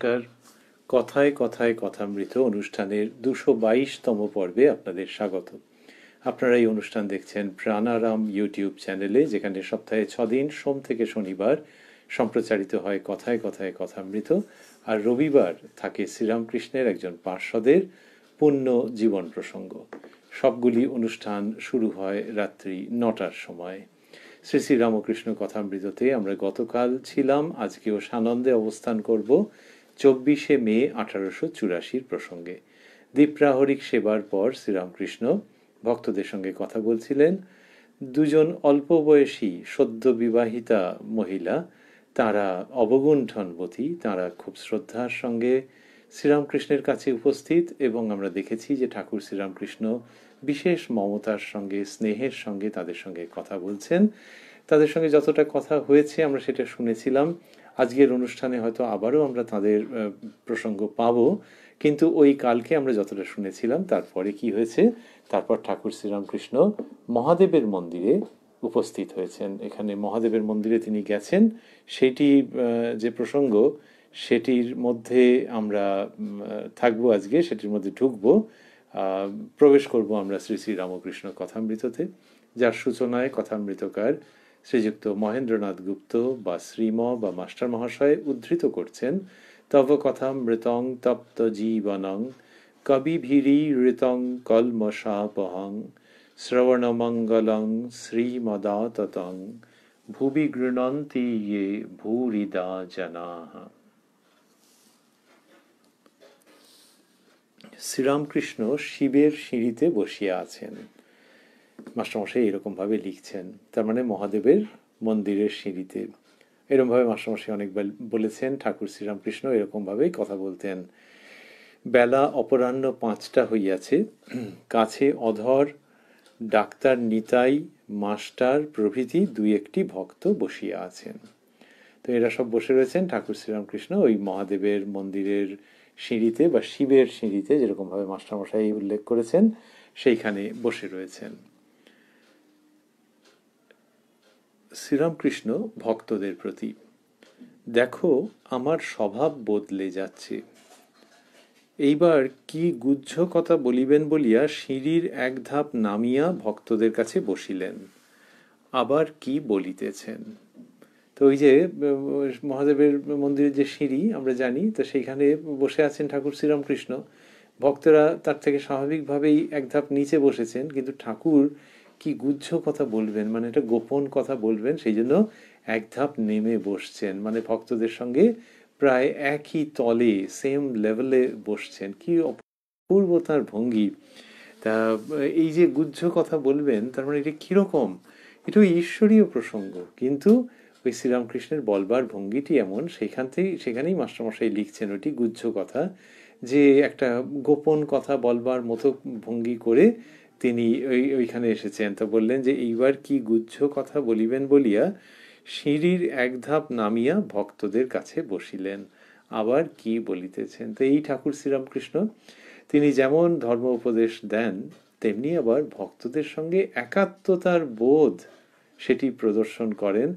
নমস্কার কথায় কথায় কথামৃত অনুষ্ঠানের দুশো বাইশতম পর্বে আপনাদের স্বাগত আপনারা এই অনুষ্ঠান দেখছেন প্রাণারাম ইউটিউব চ্যানেলে যেখানে সপ্তাহে ছদিন সোম থেকে শনিবার সম্প্রচারিত হয় কথায় কথায় কথামৃত আর রবিবার থাকে শ্রীরামকৃষ্ণের একজন পার্ষদের পূর্ণ জীবন প্রসঙ্গ সবগুলি অনুষ্ঠান শুরু হয় রাত্রি নটার সময় শ্রী শ্রীরামকৃষ্ণ কথামৃততে আমরা গতকাল ছিলাম আজকেও সানন্দে অবস্থান করব চব্বিশে মে আঠারোশো চুরাশির প্রসঙ্গে দ্বীপ্রাহরিক সেবার পর শ্রীরামকৃষ্ণ ভক্তদের সঙ্গে কথা বলছিলেন দুজন অল্প বয়সী সদ্য বিবাহিতা মহিলা তারা অবগুণ্ঠনবতী তারা খুব শ্রদ্ধার সঙ্গে শ্রীরামকৃষ্ণের কাছে উপস্থিত এবং আমরা দেখেছি যে ঠাকুর শ্রীরামকৃষ্ণ বিশেষ মমতার সঙ্গে স্নেহের সঙ্গে তাদের সঙ্গে কথা বলছেন তাদের সঙ্গে যতটা কথা হয়েছে আমরা সেটা শুনেছিলাম আজকের অনুষ্ঠানে হয়তো আবারও আমরা তাদের প্রসঙ্গ পাব কিন্তু ওই কালকে আমরা যতটা শুনেছিলাম তারপরে কি হয়েছে তারপর ঠাকুর শ্রীরামকৃষ্ণ মহাদেবের মন্দিরে উপস্থিত হয়েছেন এখানে মহাদেবের মন্দিরে তিনি গেছেন সেটি যে প্রসঙ্গ সেটির মধ্যে আমরা থাকব আজকে সেটির মধ্যে ঢুকব প্রবেশ করব আমরা শ্রী শ্রী রামকৃষ্ণ কথামৃততে যার সূচনায় কথামৃতকার শ্রীযুক্ত মহেন্দ্রনাথ গুপ্ত বা শ্রীম বা মাস্টার মহাশয় উদ্ধৃত করছেন তব কথা মৃতং তপ্ত জীবনং কবিভিরি ঋতং কলমশাপহং শ্রবণমঙ্গলং শ্রীমদাততং ভুবি গৃণন্তি ইয়ে ভূরিদা জনা শ্রীরামকৃষ্ণ শিবের সিঁড়িতে বসিয়া আছেন মাস্টারমশাই এরকমভাবে লিখছেন তার মানে মহাদেবের মন্দিরের সিঁড়িতে এরমভাবে মাস্টারমশাই অনেকবার বলেছেন ঠাকুর শ্রীরামকৃষ্ণ এরকমভাবেই কথা বলতেন বেলা অপরাহ্ন পাঁচটা হইয়াছে কাছে অধর ডাক্তার নিতাই মাস্টার প্রভৃতি দুই একটি ভক্ত বসিয়া আছেন তো এরা সব বসে রয়েছেন ঠাকুর শ্রীরামকৃষ্ণ ওই মহাদেবের মন্দিরের সিঁড়িতে বা শিবের সিঁড়িতে যেরকমভাবে মাস্টারমশাই উল্লেখ করেছেন সেইখানে বসে রয়েছেন শ্রীরামকৃষ্ণ ভক্তদের প্রতি দেখো আমার স্বভাব বদলে যাচ্ছে এইবার কি গুহ্য কথা বলিবেন বলিয়া সিঁড়ির এক ধাপ নামিয়া ভক্তদের কাছে বসিলেন আবার কি বলিতেছেন তো ওই যে মহাদেবের মন্দিরের যে সিঁড়ি আমরা জানি তো সেইখানে বসে আছেন ঠাকুর শ্রীরামকৃষ্ণ ভক্তরা তার থেকে স্বাভাবিকভাবেই এক ধাপ নিচে বসেছেন কিন্তু ঠাকুর কি গুজ্জ কথা বলবেন মানে এটা গোপন কথা বলবেন সেই জন্য এক ধাপ নেমে বসছেন মানে ভক্তদের সঙ্গে প্রায় একই তলে সেম লেভেলে বসছেন কি অপূর্ব তার ভঙ্গি তা এই যে গুজ্জ কথা বলবেন তার মানে এটা কীরকম এটা ওই ঈশ্বরীয় প্রসঙ্গ কিন্তু ওই শ্রীরামকৃষ্ণের বলবার ভঙ্গিটি এমন সেখান থেকেই সেখানেই মাস্টারমশাই লিখছেন ওটি গুজ্জ কথা যে একটা গোপন কথা বলবার মতো ভঙ্গি করে তিনি ওই ওইখানে এসেছেন তো বললেন যে এইবার কি গুচ্ছ কথা বলিবেন বলিয়া সিঁড়ির এক ধাপ নামিয়া ভক্তদের কাছে বসিলেন আবার কি বলিতেছেন তো এই ঠাকুর শ্রীরামকৃষ্ণ তিনি যেমন ধর্ম উপদেশ দেন তেমনি আবার ভক্তদের সঙ্গে একাত্মতার বোধ সেটি প্রদর্শন করেন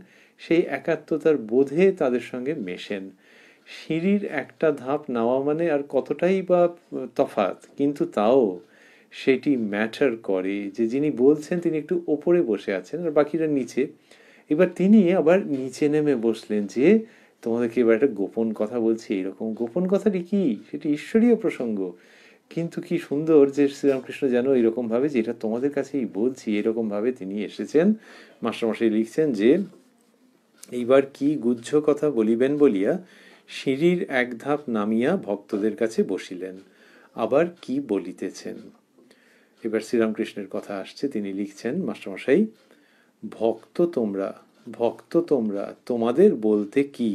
সেই একাত্মতার বোধে তাদের সঙ্গে মেশেন সিঁড়ির একটা ধাপ নেওয়া মানে আর কতটাই বা তফাত কিন্তু তাও সেটি ম্যাটার করে যে যিনি বলছেন তিনি একটু ওপরে বসে আছেন আর বাকিরা নিচে এবার তিনি আবার নিচে নেমে বসলেন যে তোমাদেরকে এবার একটা গোপন কথা বলছি এরকম গোপন কথাটি কি সেটি ঈশ্বরীয় প্রসঙ্গ কিন্তু কি সুন্দর যে শ্রীরামকৃষ্ণ যেন এরকমভাবে যে এটা তোমাদের কাছেই বলছি এরকমভাবে তিনি এসেছেন মাস্টারমশাই লিখছেন যে এইবার কি গুহ্য কথা বলিবেন বলিয়া সিঁড়ির এক ধাপ নামিয়া ভক্তদের কাছে বসিলেন আবার কি বলিতেছেন এবার শ্রীরামকৃষ্ণের কথা আসছে তিনি লিখছেন মাস্টারমশাই ভক্ত তোমরা ভক্ত তোমরা তোমাদের বলতে কি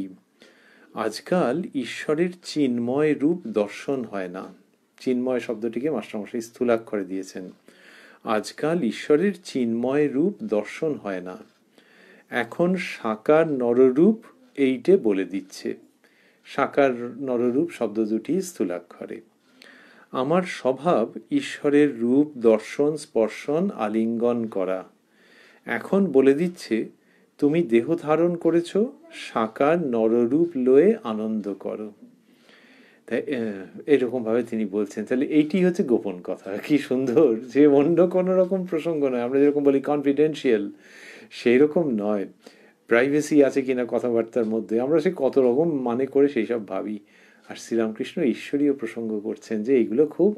আজকাল ঈশ্বরের চিন্ময় রূপ দর্শন হয় না চিন্ময় শব্দটিকে মাস্টারমশাই স্থূলাক্ষরে দিয়েছেন আজকাল ঈশ্বরের চিন্ময় রূপ দর্শন হয় না এখন সাকার নররূপ এইটে বলে দিচ্ছে সাকার নররূপ শব্দ দুটি স্থূলাক্ষরে আমার স্বভাব ঈশ্বরের রূপ দর্শন স্পর্শন আলিঙ্গন করা এখন বলে দিচ্ছে তুমি দেহ ধারণ করেছ সাকার নররূপ লয়ে আনন্দ করো তাই এরকমভাবে তিনি বলছেন তাহলে এইটি হচ্ছে গোপন কথা কি সুন্দর যে অন্য কোনো রকম প্রসঙ্গ নয় আমরা যেরকম বলি কনফিডেন্সিয়াল সেই রকম নয় প্রাইভেসি আছে কিনা কথাবার্তার মধ্যে আমরা সে কত রকম মানে করে সেই সব ভাবি আর শ্রীরামকৃষ্ণ ঈশ্বরীয় প্রসঙ্গ করছেন যে এইগুলো খুব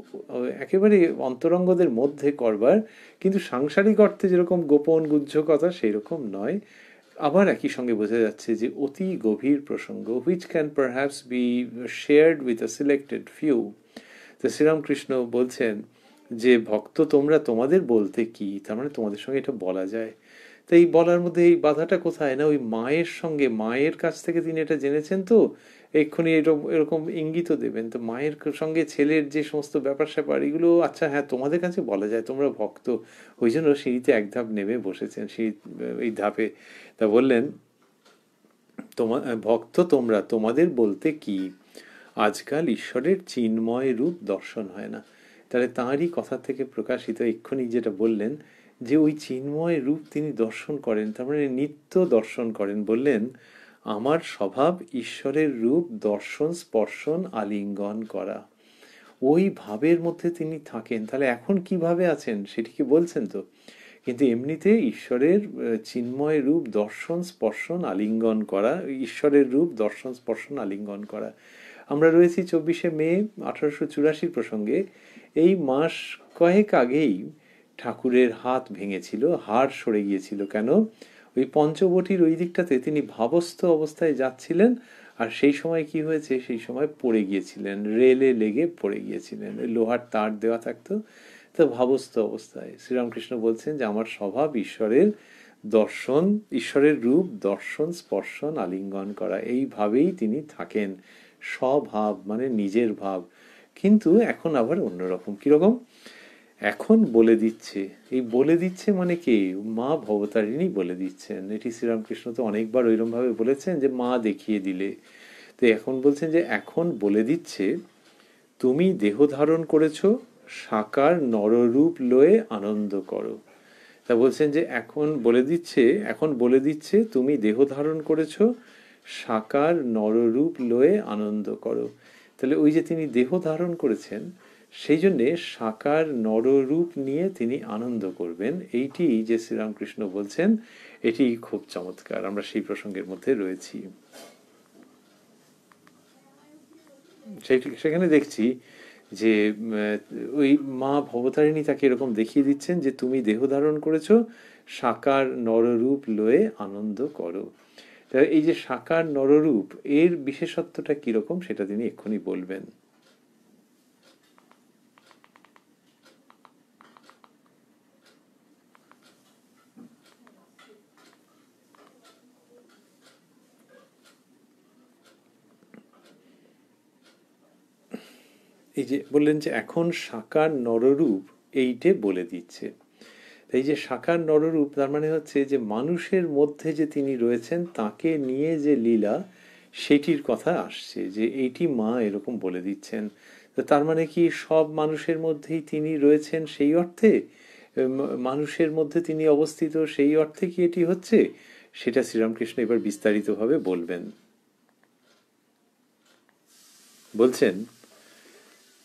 একেবারে অন্তরঙ্গদের মধ্যে করবার কিন্তু সাংসারিক অর্থে যেরকম গোপন গুহ্য কথা সেই রকম নয় আবার একই সঙ্গে বোঝা যাচ্ছে যে অতি গভীর প্রসঙ্গ which can perhaps be shared with a selected few তো শ্রীরামকৃষ্ণ বলছেন যে ভক্ত তোমরা তোমাদের বলতে কি তার মানে তোমাদের সঙ্গে এটা বলা যায় তাই বলার মধ্যে এই বাধাটা কোথায় না ওই মায়ের সঙ্গে মায়ের কাছ থেকে তিনি এটা জেনেছেন তো এক্ষুনি এরকম এরকম ইঙ্গিতও দেবেন তো মায়ের সঙ্গে ছেলের যে সমস্ত ব্যাপার স্যাপার এগুলো আচ্ছা হ্যাঁ তোমাদের কাছে বলা যায় তোমরা ভক্ত ওই জন্য সিঁড়িতে এক ধাপ নেমে বসেছেন সেই এই ধাপে তা বললেন তোমার ভক্ত তোমরা তোমাদের বলতে কি আজকাল ঈশ্বরের চিন্ময় রূপ দর্শন হয় না তাহলে তাঁরই কথা থেকে প্রকাশিত এক্ষুনি যেটা বললেন যে ওই চিন্ময় রূপ তিনি দর্শন করেন তার মানে নিত্য দর্শন করেন বললেন আমার স্বভাব ঈশ্বরের রূপ দর্শন স্পর্শন আলিঙ্গন করা ওই ভাবের মধ্যে তিনি থাকেন তাহলে এখন কিভাবে আছেন সেটিকে বলছেন তো কিন্তু এমনিতে ঈশ্বরের চিন্ময় রূপ দর্শন স্পর্শন আলিঙ্গন করা ঈশ্বরের রূপ দর্শন স্পর্শন আলিঙ্গন করা আমরা রয়েছি চব্বিশে মে আঠারোশো চুরাশির প্রসঙ্গে এই মাস কয়েক আগেই ঠাকুরের হাত ভেঙেছিল হাড় সরে গিয়েছিল কেন ওই পঞ্চবটির ওই দিকটাতে তিনি ভাবস্থ অবস্থায় যাচ্ছিলেন আর সেই সময় কি হয়েছে সেই সময় পড়ে গিয়েছিলেন রেলে লেগে পড়ে গিয়েছিলেন লোহার তার দেওয়া থাকতো তো ভাবস্থ অবস্থায় শ্রীরামকৃষ্ণ বলছেন যে আমার স্বভাব ঈশ্বরের দর্শন ঈশ্বরের রূপ দর্শন স্পর্শন আলিঙ্গন করা এইভাবেই তিনি থাকেন স্বভাব মানে নিজের ভাব কিন্তু এখন আবার অন্যরকম কীরকম এখন বলে দিচ্ছে এই বলে দিচ্ছে মানে কি মা ভবতারিণী বলে দিচ্ছেন এটি শ্রীরামকৃষ্ণ তো অনেকবার ওইরমভাবে বলেছেন যে মা দেখিয়ে দিলে তো এখন বলছেন যে এখন বলে দিচ্ছে তুমি দেহ ধারণ করেছ সাকার নররূপ লয়ে আনন্দ করো তা বলছেন যে এখন বলে দিচ্ছে এখন বলে দিচ্ছে তুমি দেহ ধারণ করেছ সাকার নররূপ লয়ে আনন্দ করো তাহলে ওই যে তিনি দেহ ধারণ করেছেন সেই জন্যে সাকার নররূপ নিয়ে তিনি আনন্দ করবেন এইটি যে শ্রীরামকৃষ্ণ বলছেন এটি খুব চমৎকার আমরা সেই প্রসঙ্গের মধ্যে রয়েছি সেখানে দেখছি যে ওই মা ভবতারিণী তাকে এরকম দেখিয়ে দিচ্ছেন যে তুমি দেহ ধারণ করেছো সাকার নররূপ লয়ে আনন্দ করো এই যে সাকার নররূপ এর বিশেষত্বটা কীরকম সেটা তিনি এক্ষুনি বলবেন এই যে বললেন যে এখন সাকার নররূপ এইটে বলে দিচ্ছে এই যে সাকার নররূপ তার মানে হচ্ছে যে মানুষের মধ্যে যে তিনি রয়েছেন তাকে নিয়ে যে লীলা সেটির কথা আসছে যে এইটি মা এরকম বলে দিচ্ছেন তার মানে কি সব মানুষের মধ্যেই তিনি রয়েছেন সেই অর্থে মানুষের মধ্যে তিনি অবস্থিত সেই অর্থে কি এটি হচ্ছে সেটা শ্রীরামকৃষ্ণ এবার বিস্তারিতভাবে বলবেন বলছেন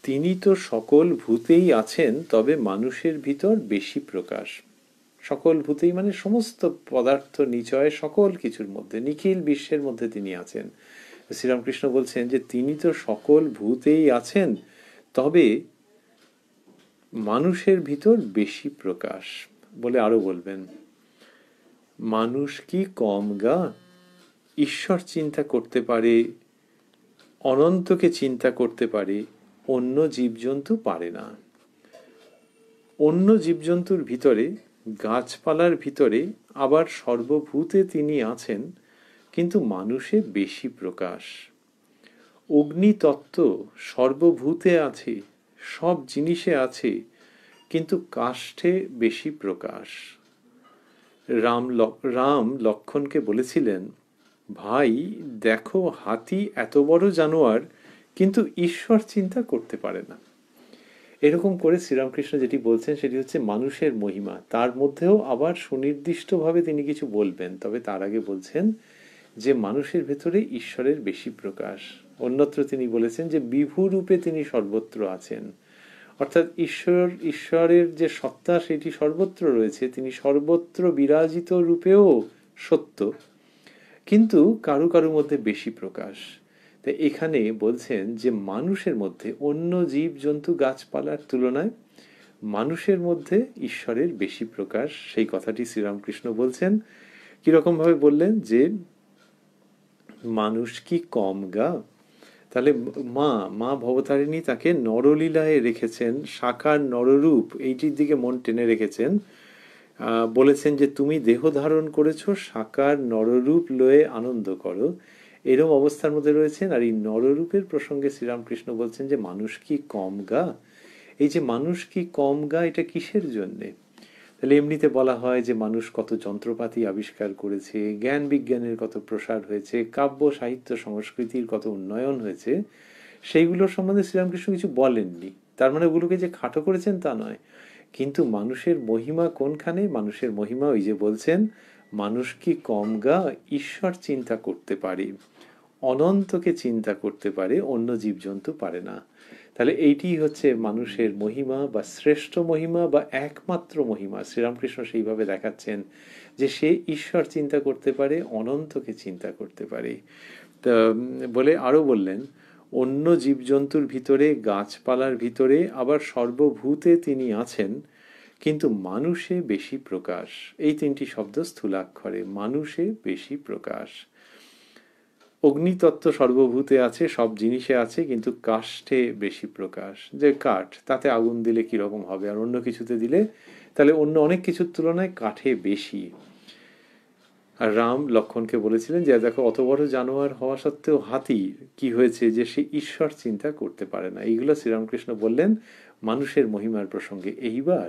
তিনি তো সকল ভূতেই আছেন তবে মানুষের ভিতর বেশি প্রকাশ সকল ভূতেই মানে সমস্ত পদার্থ নিচয় সকল কিছুর মধ্যে নিখিল বিশ্বের মধ্যে তিনি আছেন শ্রীরামকৃষ্ণ বলছেন যে তিনি তো সকল ভূতেই আছেন তবে মানুষের ভিতর বেশি প্রকাশ বলে আরো বলবেন মানুষ কি কম গা ঈশ্বর চিন্তা করতে পারে অনন্তকে চিন্তা করতে পারে অন্য জীবজন্তু পারে না অন্য জীবজন্তুর ভিতরে গাছপালার ভিতরে আবার সর্বভূতে তিনি আছেন কিন্তু মানুষে বেশি প্রকাশ অগ্নিতত্ত্ব সর্বভূতে আছে সব জিনিসে আছে কিন্তু কাষ্ঠে বেশি প্রকাশ রাম রাম লক্ষণকে বলেছিলেন ভাই দেখো হাতি এত বড় জানোয়ার কিন্তু ঈশ্বর চিন্তা করতে পারে না এরকম করে শ্রীরামকৃষ্ণ যেটি বলছেন সেটি হচ্ছে মানুষের মহিমা তার মধ্যেও আবার সুনির্দিষ্টভাবে তিনি কিছু বলবেন তবে তার আগে বলছেন যে মানুষের ভেতরে ঈশ্বরের বেশি প্রকাশ অন্যত্র তিনি বলেছেন যে বিভুরূপে তিনি সর্বত্র আছেন অর্থাৎ ঈশ্বর ঈশ্বরের যে সত্তা সেটি সর্বত্র রয়েছে তিনি সর্বত্র বিরাজিত রূপেও সত্য কিন্তু কারু কারুর মধ্যে বেশি প্রকাশ তো এখানে বলছেন যে মানুষের মধ্যে অন্য জীব জন্তু গাছপালার তুলনায় মানুষের মধ্যে ঈশ্বরের বেশি প্রকাশ সেই কথাটি শ্রীরামকৃষ্ণ বলছেন কীরকমভাবে বললেন যে মানুষ কি কম গা তাহলে মা মা ভবতারিণী তাকে নরলীলায় রেখেছেন শাখার নররূপ এইটির দিকে মন টেনে রেখেছেন বলেছেন যে তুমি দেহ ধারণ করেছ শাখার নররূপ লয়ে আনন্দ করো এরম অবস্থার মধ্যে রয়েছেন আর এই নররূপের প্রসঙ্গে শ্রীরামকৃষ্ণ বলছেন যে মানুষ কি কম গা এই যে মানুষ কি কম গা এটা কিসের জন্যে তাহলে এমনিতে বলা হয় যে মানুষ কত যন্ত্রপাতি আবিষ্কার করেছে জ্ঞান বিজ্ঞানের কত প্রসার হয়েছে কাব্য সাহিত্য সংস্কৃতির কত উন্নয়ন হয়েছে সেইগুলোর সম্বন্ধে শ্রীরামকৃষ্ণ কিছু বলেননি তার মানে ওগুলোকে যে খাটো করেছেন তা নয় কিন্তু মানুষের মহিমা কোনখানে মানুষের মহিমা ওই যে বলছেন মানুষ কি কম গা ঈশ্বর চিন্তা করতে পারে অনন্তকে চিন্তা করতে পারে অন্য জীবজন্তু পারে না তাহলে এইটি হচ্ছে মানুষের মহিমা বা শ্রেষ্ঠ মহিমা বা একমাত্র মহিমা শ্রীরামকৃষ্ণ সেইভাবে দেখাচ্ছেন যে সে ঈশ্বর চিন্তা করতে পারে অনন্তকে চিন্তা করতে পারে বলে আরও বললেন অন্য জীবজন্তুর ভিতরে গাছপালার ভিতরে আবার সর্বভূতে তিনি আছেন কিন্তু মানুষে বেশি প্রকাশ এই তিনটি শব্দ স্থূলাক্ষরে মানুষে বেশি প্রকাশ অগ্নিতত্ত্ব সর্বভূতে আছে সব জিনিসে আছে কিন্তু কাষ্ঠে বেশি প্রকাশ যে কাঠ তাতে আগুন দিলে কীরকম হবে আর অন্য কিছুতে দিলে তাহলে অন্য অনেক কিছুর তুলনায় কাঠে বেশি আর রাম লক্ষণকে বলেছিলেন যে দেখো অত বড় জানোয়ার হওয়া সত্ত্বেও হাতি কি হয়েছে যে সে ঈশ্বর চিন্তা করতে পারে না এইগুলো শ্রীরামকৃষ্ণ বললেন মানুষের মহিমার প্রসঙ্গে এইবার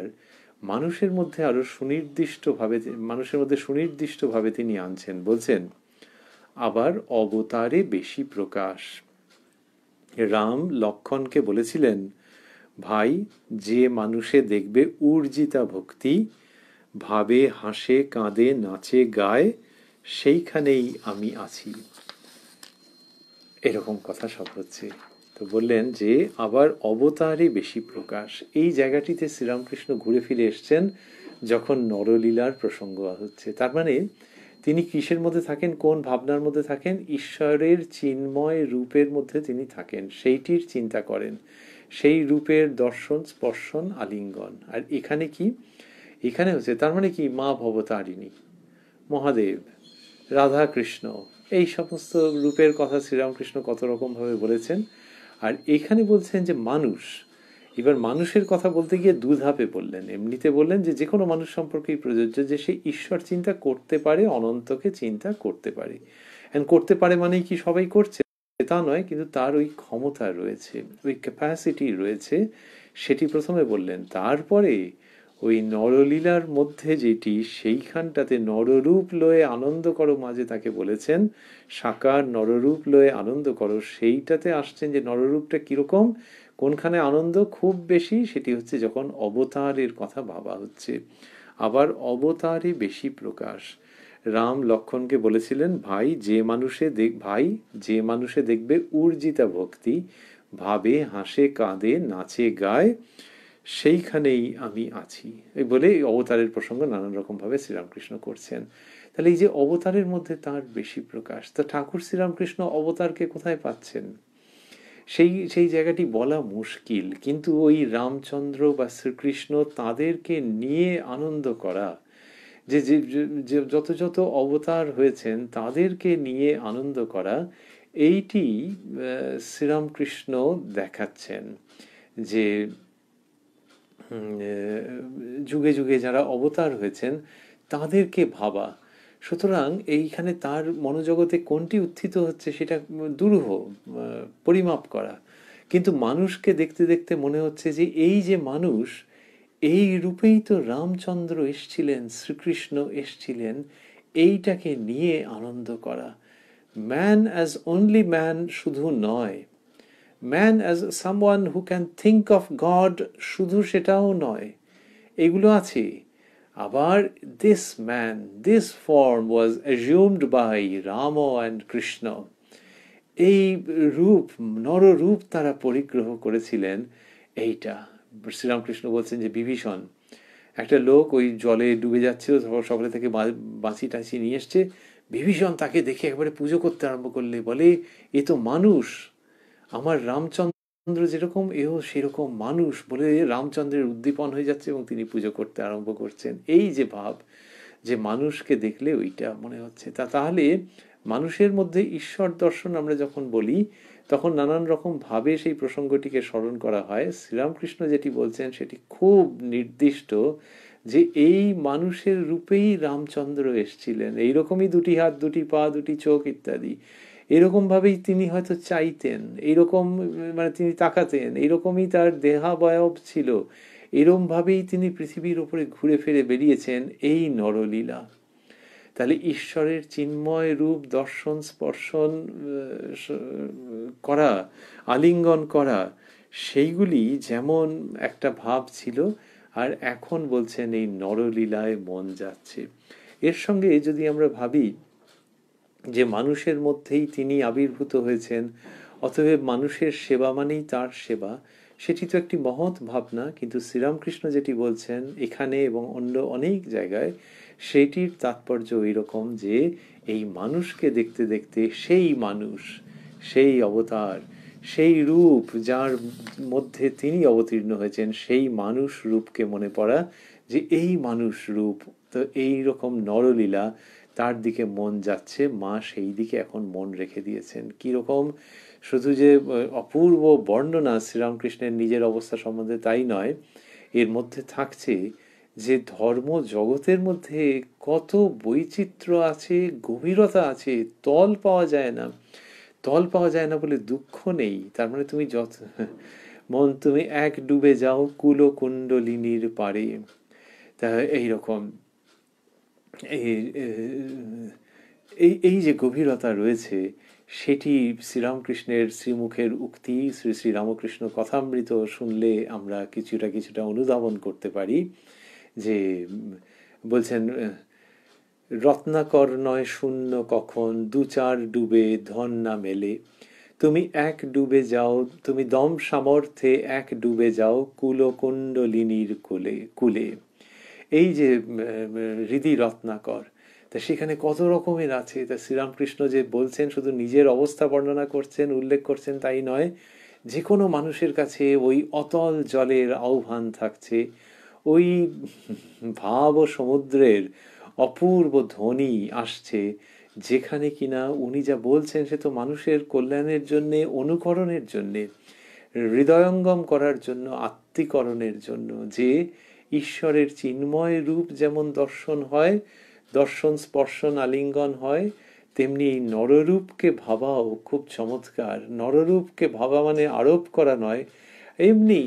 মানুষের মধ্যে আরও সুনির্দিষ্টভাবে মানুষের মধ্যে সুনির্দিষ্টভাবে তিনি আনছেন বলছেন আবার অবতারে বেশি প্রকাশ রাম লক্ষণকে বলেছিলেন ভাই যে মানুষে দেখবে উর্জিতা ভক্তি ভাবে হাসে কাঁদে নাচে গায় সেইখানেই আমি আছি এরকম কথা সব হচ্ছে তো বললেন যে আবার অবতারে বেশি প্রকাশ এই জায়গাটিতে শ্রীরামকৃষ্ণ ঘুরে ফিরে এসছেন যখন নরলীলার প্রসঙ্গ হচ্ছে তার মানে তিনি কিসের মধ্যে থাকেন কোন ভাবনার মধ্যে থাকেন ঈশ্বরের চিন্ময় রূপের মধ্যে তিনি থাকেন সেইটির চিন্তা করেন সেই রূপের দর্শন স্পর্শন আলিঙ্গন আর এখানে কি এখানে হচ্ছে তার মানে কি মা ভবতারিণী মহাদেব রাধা কৃষ্ণ এই সমস্ত রূপের কথা শ্রীরামকৃষ্ণ কত রকমভাবে বলেছেন আর এখানে বলছেন যে মানুষ এবার মানুষের কথা বলতে গিয়ে দু ধাপে বললেন এমনিতে বললেন যে যে কোনো মানুষ সম্পর্কেই প্রযোজ্য যে সে ঈশ্বর চিন্তা করতে পারে অনন্তকে চিন্তা করতে পারে অ্যান্ড করতে পারে মানেই কি সবাই করছে তা নয় কিন্তু তার ওই ক্ষমতা রয়েছে ওই ক্যাপাসিটি রয়েছে সেটি প্রথমে বললেন তারপরে ওই নরলীলার মধ্যে যেটি সেইখানটাতে নররূপ লয়ে আনন্দ করো মাঝে তাকে বলেছেন সাকার নররূপ লয়ে আনন্দ করো সেইটাতে আসছেন যে নররূপটা কীরকম কোনখানে আনন্দ খুব বেশি সেটি হচ্ছে যখন অবতারের কথা ভাবা হচ্ছে আবার অবতারে বেশি প্রকাশ রাম লক্ষণকে বলেছিলেন ভাই যে মানুষে দেখ ভাই যে মানুষে দেখবে উর্জিতা ভক্তি ভাবে হাসে কাঁদে নাচে গায় সেইখানেই আমি আছি এই বলে অবতারের প্রসঙ্গ নানান রকমভাবে শ্রীরামকৃষ্ণ করছেন তাহলে এই যে অবতারের মধ্যে তার বেশি প্রকাশ তা ঠাকুর শ্রীরামকৃষ্ণ অবতারকে কোথায় পাচ্ছেন সেই সেই জায়গাটি বলা মুশকিল কিন্তু ওই রামচন্দ্র বা শ্রীকৃষ্ণ তাদেরকে নিয়ে আনন্দ করা যে যে যত যত অবতার হয়েছেন তাদেরকে নিয়ে আনন্দ করা এইটি শ্রীরামকৃষ্ণ দেখাচ্ছেন যে যুগে যুগে যারা অবতার হয়েছেন তাদেরকে ভাবা সুতরাং এইখানে তার মনোজগতে কোনটি উত্থিত হচ্ছে সেটা দুরূহ পরিমাপ করা কিন্তু মানুষকে দেখতে দেখতে মনে হচ্ছে যে এই যে মানুষ এই রূপেই তো রামচন্দ্র এসছিলেন শ্রীকৃষ্ণ এসছিলেন এইটাকে নিয়ে আনন্দ করা ম্যান অ্যাজ অনলি ম্যান শুধু নয় man as someone who can think of God শুধু সেটাও নয় এগুলো আছে আবার this man this form was assumed by Ram and Krishna এই রূপ নররূপ তারা পরিগ্রহ করেছিলেন এইটা শ্রীরামকৃষ্ণ বলছেন যে বিভীষণ একটা লোক ওই জলে ডুবে যাচ্ছিল সকালে থেকে বাঁচি টাঁচি নিয়ে এসছে বিভীষণ তাকে দেখে একবারে পুজো করতে আরম্ভ করলে বলে এ তো মানুষ আমার রামচন্দ্র যেরকম এও সেরকম মানুষ বলে রামচন্দ্রের উদ্দীপন হয়ে যাচ্ছে এবং তিনি পুজো করতে আরম্ভ করছেন এই যে ভাব যে মানুষকে দেখলে ওইটা মনে হচ্ছে তা তাহলে মানুষের মধ্যে ঈশ্বর দর্শন আমরা যখন বলি তখন নানান রকম ভাবে সেই প্রসঙ্গটিকে স্মরণ করা হয় শ্রীরামকৃষ্ণ যেটি বলছেন সেটি খুব নির্দিষ্ট যে এই মানুষের রূপেই রামচন্দ্র এসছিলেন এইরকমই দুটি হাত দুটি পা দুটি চোখ ইত্যাদি এরকমভাবেই তিনি হয়তো চাইতেন এইরকম মানে তিনি তাকাতেন এইরকমই তার দেহাবয়ব ছিল এরমভাবেই তিনি পৃথিবীর ওপরে ঘুরে ফিরে বেরিয়েছেন এই নরলীলা তাহলে ঈশ্বরের চিন্ময় রূপ দর্শন স্পর্শন করা আলিঙ্গন করা সেইগুলি যেমন একটা ভাব ছিল আর এখন বলছেন এই নরলীলায় মন যাচ্ছে এর সঙ্গে যদি আমরা ভাবি যে মানুষের মধ্যেই তিনি আবির্ভূত হয়েছেন অতএব মানুষের সেবা মানেই তার সেবা সেটি তো একটি মহৎ ভাবনা কিন্তু শ্রীরামকৃষ্ণ যেটি বলছেন এখানে এবং অন্য অনেক জায়গায় সেটির তাৎপর্য রকম যে এই মানুষকে দেখতে দেখতে সেই মানুষ সেই অবতার সেই রূপ যার মধ্যে তিনি অবতীর্ণ হয়েছেন সেই মানুষ রূপকে মনে পড়া যে এই মানুষ রূপ তো এই রকম নরলীলা তার দিকে মন যাচ্ছে মা সেই দিকে এখন মন রেখে দিয়েছেন কীরকম শুধু যে অপূর্ব বর্ণনা শ্রীরামকৃষ্ণের নিজের অবস্থা সম্বন্ধে তাই নয় এর মধ্যে থাকছে যে ধর্ম জগতের মধ্যে কত বৈচিত্র্য আছে গভীরতা আছে তল পাওয়া যায় না তল পাওয়া যায় না বলে দুঃখ নেই তার মানে তুমি যত মন তুমি এক ডুবে যাও কুলো কুণ্ডলিনীর পারে তা এইরকম এই এই যে গভীরতা রয়েছে সেটি শ্রীরামকৃষ্ণের শ্রীমুখের উক্তি শ্রী শ্রীরামকৃষ্ণ কথামৃত শুনলে আমরা কিছুটা কিছুটা অনুধাবন করতে পারি যে বলছেন রত্নাকর নয় শূন্য কখন দু চার ডুবে ধন না মেলে তুমি এক ডুবে যাও তুমি দম সামর্থ্যে এক ডুবে যাও কুলকুণ্ডলিনীর কোলে কুলে এই যে হৃদি রত্নাকর তা সেখানে কত রকমের আছে তা শ্রীরামকৃষ্ণ যে বলছেন শুধু নিজের অবস্থা বর্ণনা করছেন উল্লেখ করছেন তাই নয় যে কোনো মানুষের কাছে ওই অতল জলের আহ্বান থাকছে ওই ভাব সমুদ্রের অপূর্ব ধ্বনি আসছে যেখানে কিনা উনি যা বলছেন সে তো মানুষের কল্যাণের জন্যে অনুকরণের জন্যে হৃদয়ঙ্গম করার জন্য আত্মীকরণের জন্য যে ঈশ্বরের চিন্ময় রূপ যেমন দর্শন হয় দর্শন স্পর্শন আলিঙ্গন হয় তেমনি এই নররূপকে ভাবাও খুব চমৎকার নররূপকে ভাবা মানে আরোপ করা নয় এমনি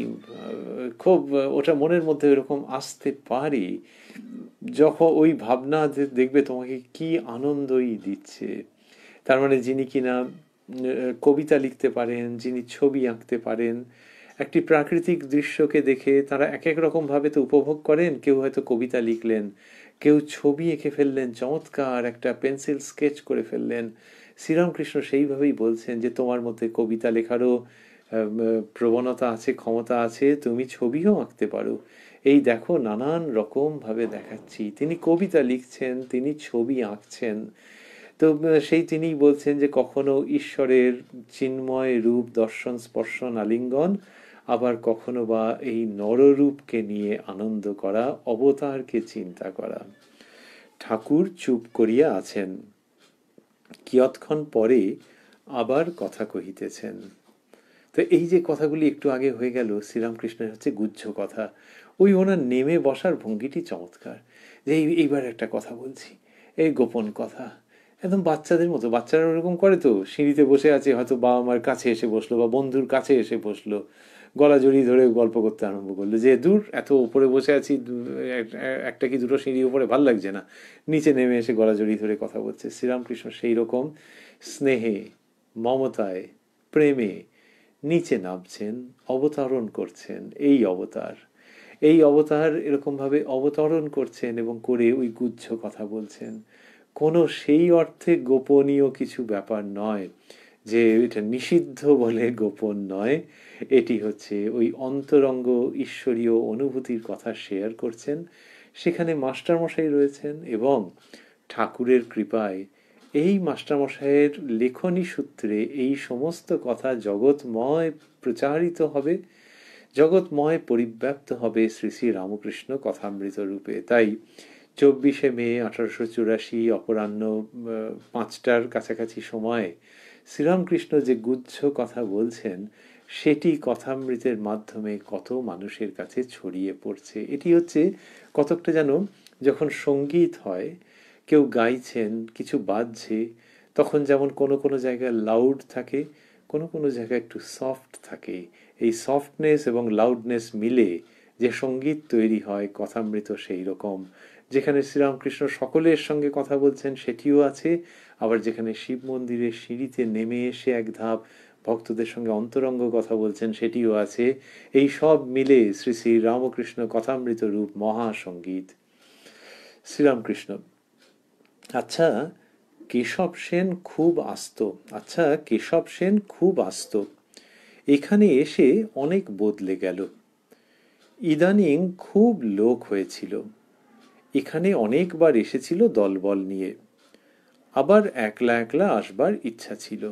খুব ওটা মনের মধ্যে এরকম আসতে পারি যখন ওই ভাবনা দেখবে তোমাকে কি আনন্দই দিচ্ছে তার মানে যিনি কিনা কবিতা লিখতে পারেন যিনি ছবি আঁকতে পারেন একটি প্রাকৃতিক দৃশ্যকে দেখে তারা এক এক রকমভাবে তো উপভোগ করেন কেউ হয়তো কবিতা লিখলেন কেউ ছবি এঁকে ফেললেন চমৎকার একটা পেন্সিল স্কেচ করে ফেললেন শ্রীরামকৃষ্ণ সেইভাবেই বলছেন যে তোমার মধ্যে কবিতা লেখারও প্রবণতা আছে ক্ষমতা আছে তুমি ছবিও আঁকতে পারো এই দেখো নানান রকমভাবে দেখাচ্ছি তিনি কবিতা লিখছেন তিনি ছবি আঁকছেন তো সেই তিনিই বলছেন যে কখনো ঈশ্বরের চিন্ময় রূপ দর্শন স্পর্শন আলিঙ্গন আবার কখনো বা এই নররূপকে নিয়ে আনন্দ করা অবতারকে চিন্তা করা ঠাকুর চুপ করিয়া আছেন কিয়ৎক্ষণ পরে আবার কথা কহিতেছেন তো এই যে কথাগুলি একটু আগে হয়ে গেল শ্রীরামকৃষ্ণের হচ্ছে গুজ্জ কথা ওই ওনার নেমে বসার ভঙ্গিটি চমৎকার যে এইবার একটা কথা বলছি এই গোপন কথা একদম বাচ্চাদের মতো বাচ্চারা ওরকম করে তো সিঁড়িতে বসে আছে হয়তো বাবা মার কাছে এসে বসলো বা বন্ধুর কাছে এসে বসলো গলা জড়িয়ে ধরে গল্প করতে আরম্ভ করলো যে দূর এত উপরে বসে আছি একটা কি দুটো সিঁড়ি উপরে ভাল লাগছে না নিচে নেমে এসে গলা জড়িয়ে ধরে কথা বলছে শ্রীরামকৃষ্ণ সেই রকম স্নেহে মমতায় প্রেমে নিচে নামছেন অবতরণ করছেন এই অবতার এই অবতার এরকমভাবে অবতরণ করছেন এবং করে ওই গুজ্জ কথা বলছেন কোনো সেই অর্থে গোপনীয় কিছু ব্যাপার নয় যে এটা নিষিদ্ধ বলে গোপন নয় এটি হচ্ছে ওই অন্তরঙ্গ ঈশ্বরীয় অনুভূতির কথা শেয়ার করছেন সেখানে মাস্টারমশাই রয়েছেন এবং ঠাকুরের কৃপায় এই মাস্টারমশাইয়ের লেখনী সূত্রে এই সমস্ত কথা জগৎময় প্রচারিত হবে জগৎময় পরিব্যাপ্ত হবে শ্রী শ্রী রামকৃষ্ণ কথামৃত রূপে তাই চব্বিশে মে আঠারোশো চুরাশি অপরাহ্ন পাঁচটার কাছাকাছি সময়ে শ্রীরামকৃষ্ণ যে গুচ্ছ কথা বলছেন সেটি কথামৃতের মাধ্যমে কত মানুষের কাছে ছড়িয়ে পড়ছে এটি হচ্ছে কতকটা যেন যখন সঙ্গীত হয় কেউ গাইছেন কিছু বাজছে তখন যেমন কোনো কোনো জায়গায় লাউড থাকে কোনো কোনো জায়গায় একটু সফট থাকে এই সফটনেস এবং লাউডনেস মিলে যে সঙ্গীত তৈরি হয় কথামৃত সেই রকম যেখানে শ্রীরামকৃষ্ণ সকলের সঙ্গে কথা বলছেন সেটিও আছে আবার যেখানে শিব মন্দিরের সিঁড়িতে নেমে এসে এক ধাপ ভক্তদের সঙ্গে অন্তরঙ্গ কথা বলছেন সেটিও আছে এই সব মিলে শ্রী শ্রী রামকৃষ্ণ কথামৃত রূপ মহাসঙ্গীত শ্রীরামকৃষ্ণ আচ্ছা কেশব সেন খুব আস্ত আচ্ছা কেশব সেন খুব আস্ত এখানে এসে অনেক বদলে গেল ইদানিং খুব লোক হয়েছিল এখানে অনেকবার এসেছিল দলবল নিয়ে আবার একলা একলা আসবার ইচ্ছা ছিল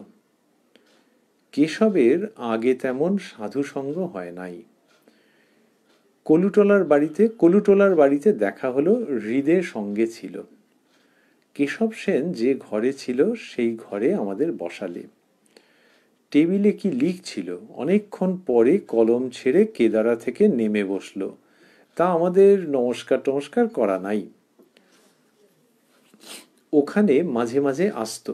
কেশবের আগে তেমন সাধুসঙ্গ হয় নাই কলুটলার বাড়িতে কলুটলার বাড়িতে দেখা হলো হৃদে সঙ্গে ছিল কেশব সেন যে ঘরে ছিল সেই ঘরে আমাদের বসালে টেবিলে কি লিখছিল অনেকক্ষণ পরে কলম ছেড়ে কেদারা থেকে নেমে বসল তা আমাদের নমস্কার টমস্কার করা নাই ওখানে মাঝে মাঝে আসতো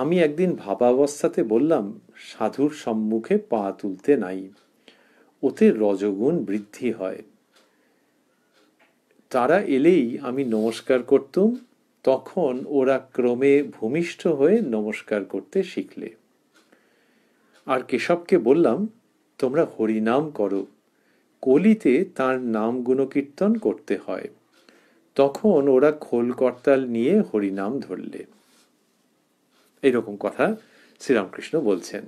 আমি একদিন ভাবাবস্থাতে বললাম সাধুর সম্মুখে পা তুলতে নাই ওতে রজগুণ বৃদ্ধি হয় তারা এলেই আমি নমস্কার করতুম তখন ওরা ক্রমে ভূমিষ্ঠ হয়ে নমস্কার করতে শিখলে আর কেশবকে বললাম তোমরা হরিনাম করো কলিতে তার নাম গুণকীর্তন করতে হয় তখন ওরা খোল করতাল নিয়ে হরিনাম ধরলে এইরকম কথা শ্রীরামকৃষ্ণ বলছেন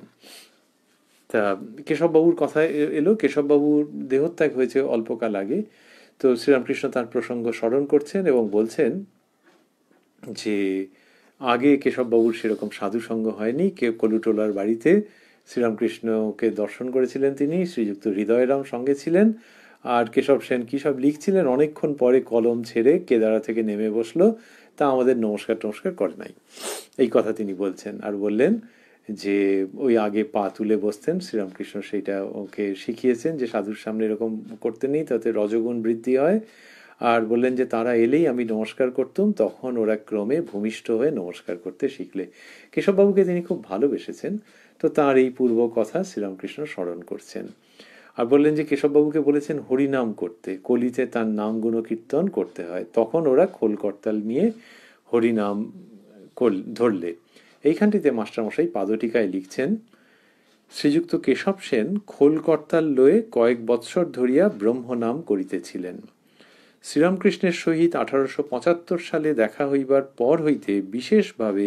তা কেশববাবুর কথা এলো কেশববাবুর দেহত্যাগ হয়েছে অল্পকাল আগে তো শ্রীরামকৃষ্ণ তার প্রসঙ্গ স্মরণ করছেন এবং বলছেন যে আগে কেশববাবুর সেরকম সাধুসঙ্গ হয়নি কে কলুটোলার বাড়িতে শ্রীরামকৃষ্ণকে দর্শন করেছিলেন তিনি শ্রীযুক্ত হৃদয়রাম সঙ্গে ছিলেন আর কেশব সেন কী সব লিখছিলেন অনেকক্ষণ পরে কলম ছেড়ে কেদারা থেকে নেমে বসলো তা আমাদের নমস্কার টমস্কার করে নাই এই কথা তিনি বলছেন আর বললেন যে ওই আগে পা তুলে বসতেন শ্রীরামকৃষ্ণ সেইটা ওকে শিখিয়েছেন যে সাধুর সামনে এরকম করতে নেই তাতে রজগুণ বৃদ্ধি হয় আর বললেন যে তারা এলেই আমি নমস্কার করতাম তখন ওরা ক্রমে ভূমিষ্ঠ হয়ে নমস্কার করতে শিখলে কেশববাবুকে তিনি খুব ভালোবেসেছেন তো তার এই পূর্ব কথা শ্রীরামকৃষ্ণ স্মরণ করছেন আর বললেন যে কেশববাবুকে বলেছেন হরিনাম করতে কলিতে তার নাম গুণকীর্তন করতে হয় তখন ওরা খোল করতাল নিয়ে হরিনাম ধরলে এইখানটিতে মাস্টারমশাই পাদটিকায় লিখছেন শ্রীযুক্ত কেশব সেন খোলকর্তার লয়ে কয়েক বৎসর ধরিয়া ব্রহ্মনাম করিতেছিলেন শ্রীরামকৃষ্ণের সহিত আঠারোশো পঁচাত্তর সালে দেখা হইবার পর হইতে বিশেষভাবে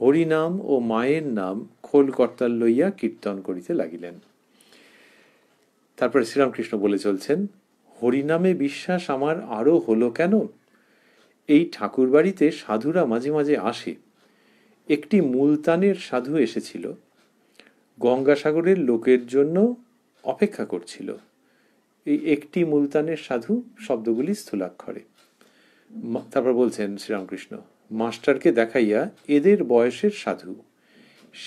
হরিনাম ও মায়ের নাম খোলকর্তার লইয়া কীর্তন করিতে লাগিলেন তারপরে শ্রীরামকৃষ্ণ বলে চলছেন হরিনামে বিশ্বাস আমার আরও হলো কেন এই ঠাকুরবাড়িতে সাধুরা মাঝে মাঝে আসে একটি মুলতানের সাধু এসেছিল গঙ্গাসাগরের লোকের জন্য অপেক্ষা করছিল এই একটি মুলতানের সাধু শব্দগুলি স্থূলাক্ষরে তারপর বলছেন শ্রীরামকৃষ্ণ মাস্টারকে দেখাইয়া এদের বয়সের সাধু